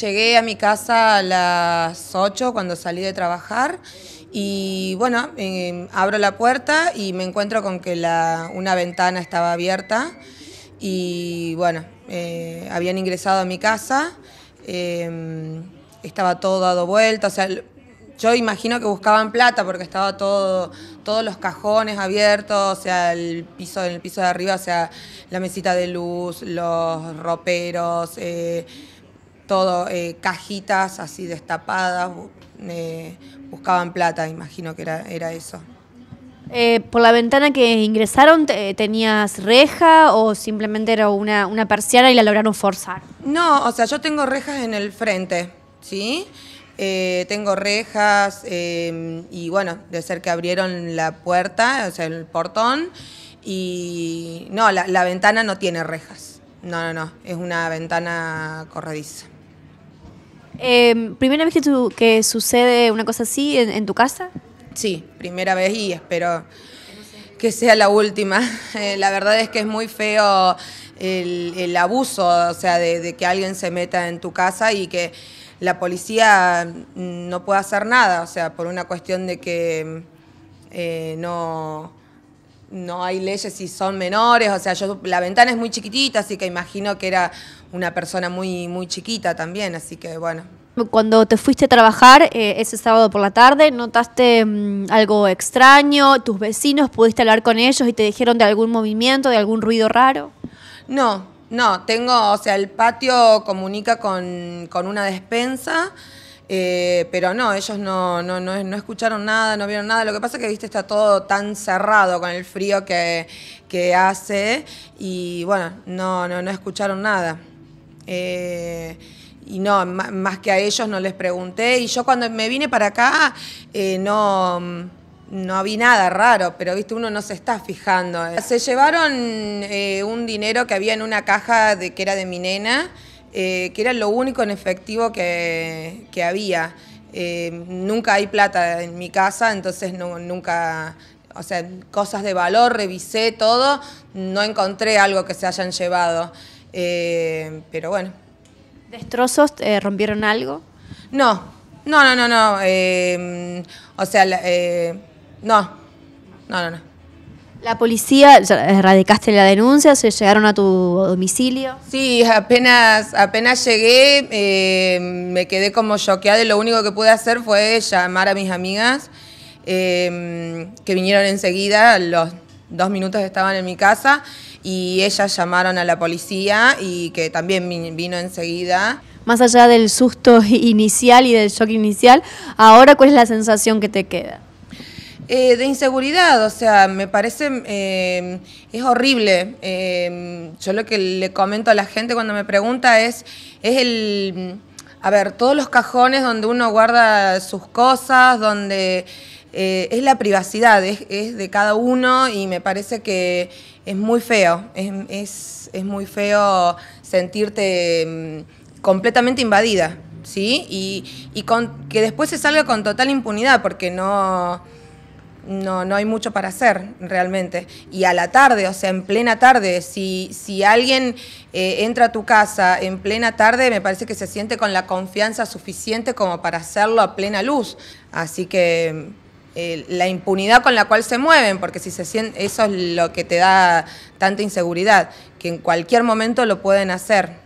Llegué a mi casa a las 8 cuando salí de trabajar y bueno, eh, abro la puerta y me encuentro con que una ventana estaba abierta y bueno, eh, habían ingresado a mi casa, eh, estaba todo dado vuelta, o sea, yo imagino que buscaban plata porque estaba todo, todos los cajones abiertos, o sea, el piso, en el piso de arriba, o sea, la mesita de luz, los roperos todo, eh, cajitas así destapadas, eh, buscaban plata, imagino que era, era eso. Eh, ¿Por la ventana que ingresaron tenías reja o simplemente era una, una persiana y la lograron forzar? No, o sea, yo tengo rejas en el frente, ¿sí? tengo rejas y bueno, de ser que abrieron la puerta, o sea, el portón, y no, la, la ventana no tiene rejas. No, no, no, es una ventana corrediza. Em, ¿Primera vez que, sucede una cosa así en, tu casa? Sí, primera vez y espero que sea la última. Eh, la verdad es que es muy feo el, abuso, o sea, de, que alguien se meta en tu casa y que la policía no pueda hacer nada, o sea, por una cuestión de que eh, no no hay leyes si son menores, o sea, yo la ventana es muy chiquitita, así que imagino que era una persona muy muy chiquita también, así que bueno. Cuando te fuiste a trabajar eh, ese sábado por la tarde, ¿notaste mm, algo extraño? ¿Tus vecinos pudiste hablar con ellos y te dijeron de algún movimiento, de algún ruido raro? No, no, tengo, o sea, el patio comunica con, con una despensa. Eh, pero no, ellos no, escucharon nada, no vieron nada. Lo que pasa es que, viste, está todo tan cerrado con el frío que, hace y bueno, no, no, escucharon nada. Eh, y no, más que a ellos no les pregunté. Y yo cuando me vine para acá, eh, no no vi nada raro, pero viste, uno no se está fijando. Se llevaron un dinero que había en una caja de, que era de mi nena. Eh, que era lo único en efectivo que, había. Eh, nunca hay plata en mi casa, entonces nunca, o sea, cosas de valor, revisé todo, no encontré algo que se hayan llevado. Eh, pero bueno. ¿Destrozos? ¿Rompieron algo? No, no, no, no, no. o sea, no, no, no, no. ¿La policía, erradicaste la denuncia? ¿Se llegaron a tu domicilio? Sí, apenas, apenas llegué, eh, me quedé como choqueada y lo único que pude hacer fue llamar a mis amigas, eh, que vinieron enseguida, los dos minutos estaban en mi casa, y ellas llamaron a la policía y que también vino enseguida. Más allá del susto inicial y del shock inicial, ahora cuál es la sensación que te queda? Eh, de inseguridad, o sea, me parece, eh, es horrible. Eh, yo lo que le comento a la gente cuando me pregunta es, es el, a ver, todos los cajones donde uno guarda sus cosas, donde es la privacidad, es, de cada uno y me parece que es muy feo, es, muy feo sentirte mm, completamente invadida, ¿sí? Y, y que después se salga con total impunidad, porque no no, no hay mucho para hacer realmente. Y a la tarde, o sea, en plena tarde, si, si alguien eh, entra a tu casa en plena tarde, me parece que se siente con la confianza suficiente como para hacerlo a plena luz. Así que eh, la impunidad con la cual se mueven, porque si se siente, eso es lo que te da tanta inseguridad, que en cualquier momento lo pueden hacer.